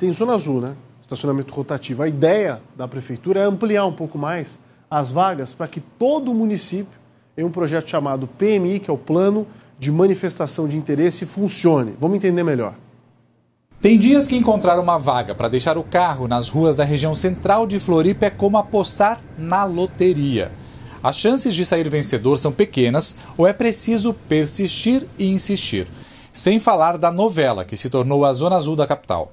tem zona azul, né? Estacionamento rotativo. A ideia da prefeitura é ampliar um pouco mais as vagas para que todo o município, em um projeto chamado PMI, que é o Plano de Manifestação de Interesse, funcione. Vamos entender melhor. Tem dias que encontrar uma vaga para deixar o carro nas ruas da região central de Floripa é como apostar na loteria. As chances de sair vencedor são pequenas ou é preciso persistir e insistir. Sem falar da novela que se tornou a Zona Azul da capital.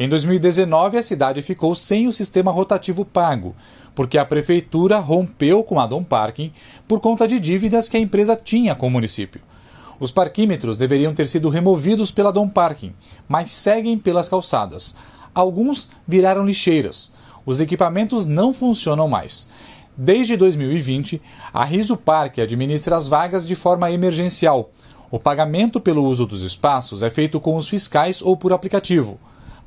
Em 2019, a cidade ficou sem o sistema rotativo pago, porque a prefeitura rompeu com a Dom Parking por conta de dívidas que a empresa tinha com o município. Os parquímetros deveriam ter sido removidos pela Dom Parking, mas seguem pelas calçadas. Alguns viraram lixeiras. Os equipamentos não funcionam mais. Desde 2020, a Riso Parque administra as vagas de forma emergencial. O pagamento pelo uso dos espaços é feito com os fiscais ou por aplicativo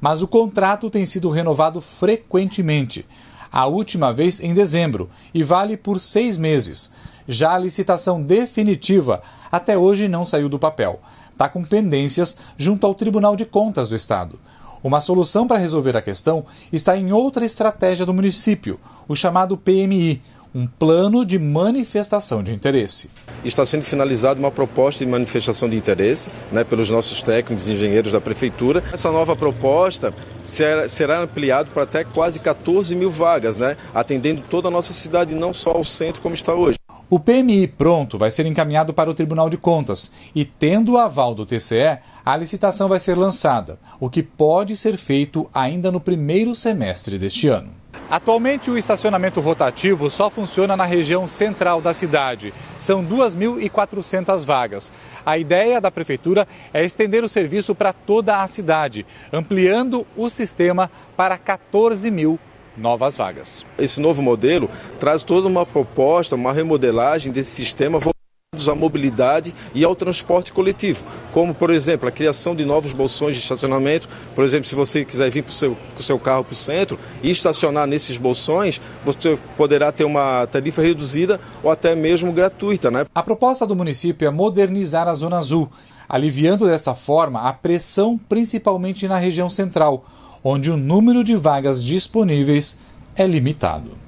mas o contrato tem sido renovado frequentemente. A última vez em dezembro e vale por seis meses. Já a licitação definitiva até hoje não saiu do papel. Está com pendências junto ao Tribunal de Contas do Estado. Uma solução para resolver a questão está em outra estratégia do município, o chamado PMI um plano de manifestação de interesse. Está sendo finalizada uma proposta de manifestação de interesse né, pelos nossos técnicos e engenheiros da Prefeitura. Essa nova proposta será, será ampliada para até quase 14 mil vagas, né, atendendo toda a nossa cidade, não só o centro como está hoje. O PMI pronto vai ser encaminhado para o Tribunal de Contas e, tendo o aval do TCE, a licitação vai ser lançada, o que pode ser feito ainda no primeiro semestre deste ano. Atualmente, o estacionamento rotativo só funciona na região central da cidade. São 2.400 vagas. A ideia da prefeitura é estender o serviço para toda a cidade, ampliando o sistema para 14 mil novas vagas. Esse novo modelo traz toda uma proposta, uma remodelagem desse sistema à mobilidade e ao transporte coletivo, como, por exemplo, a criação de novos bolsões de estacionamento. Por exemplo, se você quiser vir com o seu, seu carro para o centro e estacionar nesses bolsões, você poderá ter uma tarifa reduzida ou até mesmo gratuita. Né? A proposta do município é modernizar a Zona Azul, aliviando dessa forma a pressão, principalmente na região central, onde o número de vagas disponíveis é limitado.